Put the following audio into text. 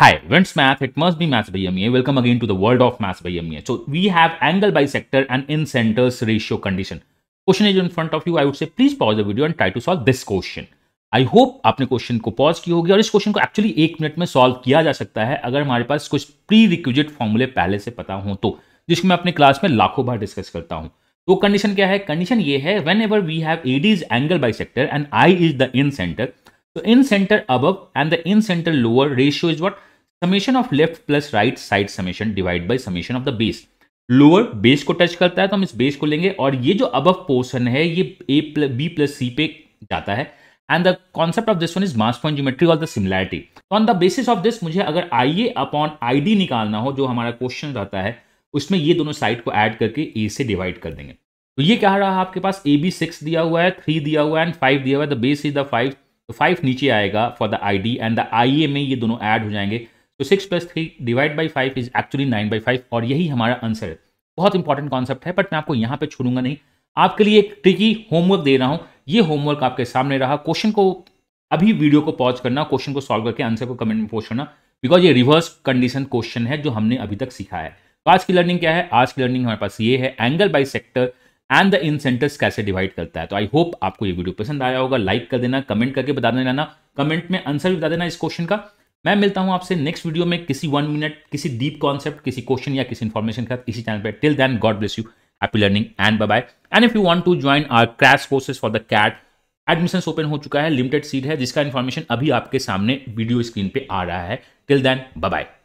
Hi, When's math? It must be maths by MEA. Welcome again to the world of maths by MEA. So we have angle bisector and in-centers ratio condition. Question is in front of you. I would say please pause the video and try to solve this question. I hope आपने question को pause की होगी और इस question को actually एक minute में solve किया जा सकता है अगर हमारे पास कुछ prerequisite formula पहले से पता हो तो जिसको मैं अपने class में लाखों बार discuss करता हूँ तो condition क्या है Condition ये है whenever ever we have AD is angle bisector and I is the incentre तो इन सेंटर अब and the incentre lower ratio is what summation of left plus right side summation divide by summation of the base lower base को touch करता है तो हम इस base को लेंगे और ये जो अब पोर्सन है ये A plus B plus C पे जाता है and the concept of this one is mass point geometry और the similarity on the basis of this मुझे अगर आई ए अपॉन आई डी निकालना हो जो हमारा क्वेश्चन रहता है उसमें ये दोनों साइड को ऐड करके ए से डिवाइड कर देंगे तो ये क्या रहा आपके पास ए बी सिक्स दिया हुआ है थ्री दिया हुआ है एंड फाइव दिया हुआ है the base is the five तो फाइव नीचे आएगा for the I D and the I A में ये दोनों ऐड हो जाएंगे तो six plus three divide by five is actually nine by five और यही हमारा आंसर है बहुत इंपॉर्टेंट कॉन्सेप्ट है बट मैं आपको यहाँ पे छोड़ूंगा नहीं आपके लिए एक ट्रिकी होमवर्क दे रहा हूँ ये होमवर्क आपके सामने रहा क्वेश्चन को अभी वीडियो को पॉज करना क्वेश्चन को सॉल्व करके आंसर को कमेंट में पोस्ट करना बिकॉज ये रिवर्स कंडीशन क्वेश्चन है जो हमने अभी तक सीखा है तो आज की लर्निंग क्या है आज की लर्निंग हमारे पास ये है angle bisector and the incentres कैसे डिवाइड करता है तो आई होप आपको ये वीडियो पसंद आया होगा लाइक कर देना कमेंट करके बता देना कमेंट में आंसर भी बता देना इस क्वेश्चन का मैं मिलता हूं आपसे नेक्स्ट वीडियो में किसी वन मिनट किसी डीप कॉन्सेप्ट किसी क्वेश्चन या किसी इन्फॉर्मेशन के साथ किसी चैनल पर till then God bless you happy learning and bye bye and if you want to join our crash courses for the CAT admission open हो चुका है लिमिटेड सीट है जिसका इन्फॉर्मेशन अभी आपके सामने वीडियो स्क्रीन पे आ रहा है टिल देन बाय